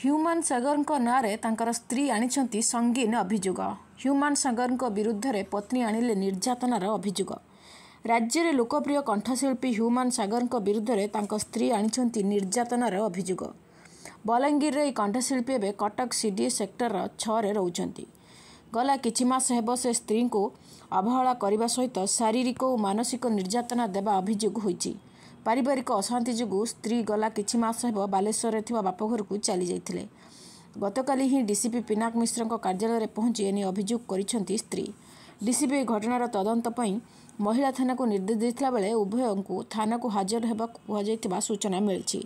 ହ୍ୟୁମାନ ସାଗରଙ୍କ ନାଁରେ ତାଙ୍କର ସ୍ତ୍ରୀ ଆଣିଛନ୍ତି ସଙ୍ଗୀନ ଅଭିଯୋଗ ହ୍ୟୁମାନ ସାଗରଙ୍କ ବିରୁଦ୍ଧରେ ପତ୍ନୀ ଆଣିଲେ ନିର୍ଯାତନାର ଅଭିଯୋଗ ରାଜ୍ୟରେ ଲୋକପ୍ରିୟ କଣ୍ଠଶିଳ୍ପୀ ହ୍ୟୁମାନ ସାଗରଙ୍କ ବିରୁଦ୍ଧରେ ତାଙ୍କ ସ୍ତ୍ରୀ ଆଣିଛନ୍ତି ନିର୍ଯାତନାର ଅଭିଯୋଗ ବଲାଙ୍ଗୀରରେ ଏହି କଣ୍ଠଶିଳ୍ପୀ ଏବେ କଟକ ସି ଡି ସେକ୍ଟର ଛଅରେ ରହୁଛନ୍ତି ଗଲା କିଛି ମାସ ହେବ ସେ ସ୍ତ୍ରୀଙ୍କୁ ଅବହେଳା କରିବା ସହିତ ଶାରୀରିକ ଓ ମାନସିକ ନିର୍ଯାତନା ଦେବା ଅଭିଯୋଗ ହୋଇଛି ପାରିବାରିକ ଅଶାନ୍ତି ଯୋଗୁଁ ସ୍ତ୍ରୀ ଗଲା କିଛି ମାସ ହେବ ବାଲେଶ୍ୱରରେ ଥିବା ବାପଘରକୁ ଚାଲିଯାଇଥିଲେ ଗତକାଲି ହିଁ ଡିସିପି ପିନାକ ମିଶ୍ରଙ୍କ କାର୍ଯ୍ୟାଳୟରେ ପହଞ୍ଚି ଏ ନେଇ ଅଭିଯୋଗ କରିଛନ୍ତି ସ୍ତ୍ରୀ ଡିସିପି ଘଟଣାର ତଦନ୍ତ ପାଇଁ ମହିଳା ଥାନାକୁ ନିର୍ଦ୍ଦେଶ ଦେଇଥିଲା ବେଳେ ଉଭୟଙ୍କୁ ଥାନାକୁ ହାଜର ହେବାକୁ କୁହାଯାଇଥିବା ସୂଚନା ମିଳିଛି